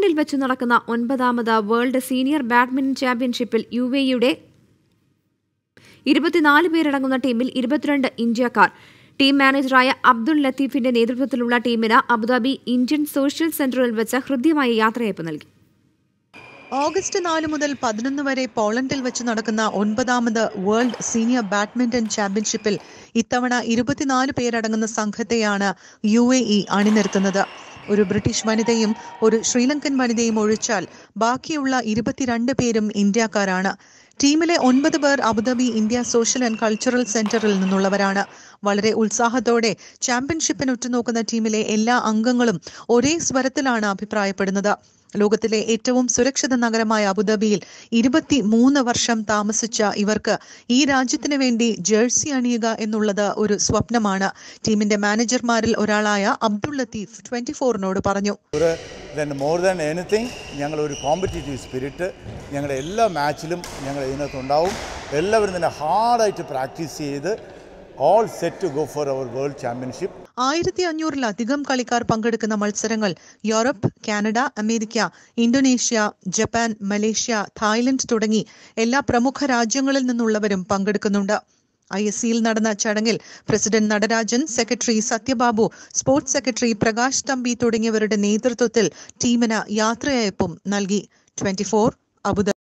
സ്കോട്ട്ലൻഡിൽ വെച്ച് നടക്കുന്ന ഒൻപതാമത് വേൾഡ് സീനിയർ ബാഡ്മിന്റൺ ചാമ്പ്യൻഷിപ്പിൽ യു യുടെ ഇരുപത്തിനാല് പേരടങ്ങുന്ന ടീമിൽ ഇരുപത്തിരണ്ട് ഇന്ത്യക്കാർ ടീം മാനേജറായ അബ്ദുൾ ലത്തീഫിന്റെ നേതൃത്വത്തിലുള്ള ടീമിന് അബുദാബി ഇന്ത്യൻ സോഷ്യൽ സെന്ററിൽ വെച്ച് ഹൃദ്യമായ യാത്രയയപ്പ് നൽകി ഓഗസ്റ്റ് നാല് മുതൽ പതിനൊന്ന് വരെ പോളണ്ടിൽ വെച്ച് നടക്കുന്ന ഒൻപതാമത് വേൾഡ് സീനിയർ ബാഡ്മിന്റൺ ചാമ്പ്യൻഷിപ്പിൽ ഇത്തവണ ഇരുപത്തിനാല് പേരടങ്ങുന്ന സംഘത്തെയാണ് യു എ ഇ അണിനിരത്തുന്നത് ഒരു ബ്രിട്ടീഷ് വനിതയും ഒരു ശ്രീലങ്കൻ വനിതയും ഒഴിച്ചാൽ ബാക്കിയുള്ള ഇരുപത്തിരണ്ട് പേരും ഇന്ത്യക്കാരാണ് ടീമിലെ ഒൻപത് പേർ Abu Dhabi India social and cultural സെന്ററിൽ നിന്നുള്ളവരാണ് വളരെ ഉത്സാഹത്തോടെ ചാമ്പ്യൻഷിപ്പിന് ഉറ്റുനോക്കുന്ന ടീമിലെ എല്ലാ അംഗങ്ങളും ഒരേ സ്വരത്തിലാണ് അഭിപ്രായപ്പെടുന്നത് ലോകത്തിലെ ഏറ്റവും സുരക്ഷിത നഗരമായ അബുദാബിയിൽ ഇരുപത്തി മൂന്ന് വർഷം താമസിച്ച ഇവർക്ക് ഈ രാജ്യത്തിനു വേണ്ടി ജേഴ്സി അണിയുക എന്നുള്ളത് ഒരു സ്വപ്നമാണ് ടീമിന്റെ മാനേജർമാരിൽ ഒരാളായ അബ്ദുൾ ലത്തീഫ് ട്വന്റി ഫോറിനോട് പറഞ്ഞു മോർ ദാൻ എനിത്തിങ് ഞങ്ങൾ ഒരു കോമ്പറ്റീറ്റീവ് സ്പിരിറ്റ് ഞങ്ങളുടെ എല്ലാ മാച്ചിലും ഞങ്ങൾ ഇതിനകത്തുണ്ടാവും എല്ലാവരും തന്നെ ഹാർഡായിട്ട് പ്രാക്ടീസ് ചെയ്ത് all set to go for our World Championship. ആയിരത്തി അഞ്ഞൂറിലധികം കളിക്കാർ പങ്കെടുക്കുന്ന മത്സരങ്ങൾ Europe Canada America Indonesia Japan Malaysia Thailand തുടങ്ങി എല്ലാ പ്രമുഖ രാജ്യങ്ങളിൽ നിന്നുള്ളവരും പങ്കെടുക്കുന്നുണ്ട് ഐ എസ് സിയിൽ നടന്ന ചടങ്ങിൽ president Natarajan secretary Sathyababu sports secretary Prakash Thampi തുടങ്ങിയവരുടെ നേതൃത്വത്തിൽ ടീമിന് യാത്രയയപ്പും നൽകി ട്വന്റി ഫോർ അബുദാബി